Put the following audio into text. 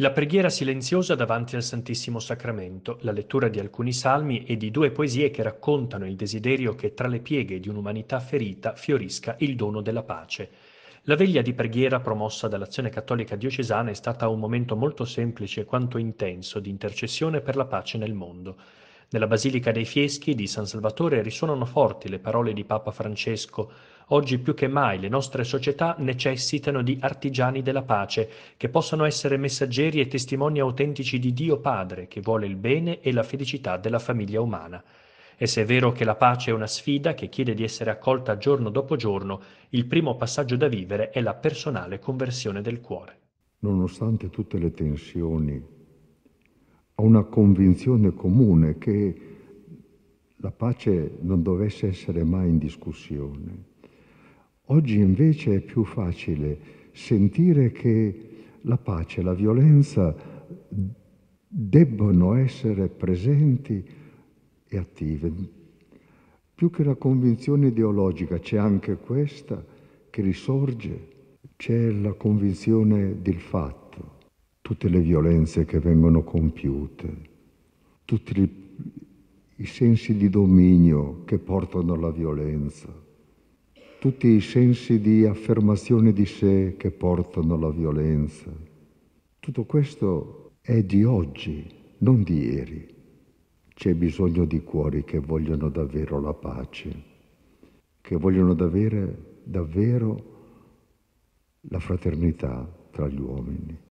La preghiera silenziosa davanti al Santissimo Sacramento, la lettura di alcuni salmi e di due poesie che raccontano il desiderio che tra le pieghe di un'umanità ferita fiorisca il dono della pace. La veglia di preghiera promossa dall'Azione Cattolica Diocesana è stata un momento molto semplice quanto intenso di intercessione per la pace nel mondo. Nella Basilica dei Fieschi di San Salvatore risuonano forti le parole di Papa Francesco. Oggi più che mai le nostre società necessitano di artigiani della pace, che possano essere messaggeri e testimoni autentici di Dio Padre, che vuole il bene e la felicità della famiglia umana. E se è vero che la pace è una sfida che chiede di essere accolta giorno dopo giorno, il primo passaggio da vivere è la personale conversione del cuore. Nonostante tutte le tensioni a una convinzione comune che la pace non dovesse essere mai in discussione. Oggi invece è più facile sentire che la pace e la violenza debbono essere presenti e attive. Più che la convinzione ideologica, c'è anche questa che risorge, c'è la convinzione del fatto tutte le violenze che vengono compiute, tutti i, i sensi di dominio che portano alla violenza, tutti i sensi di affermazione di sé che portano alla violenza. Tutto questo è di oggi, non di ieri. C'è bisogno di cuori che vogliono davvero la pace, che vogliono davvero, davvero la fraternità tra gli uomini.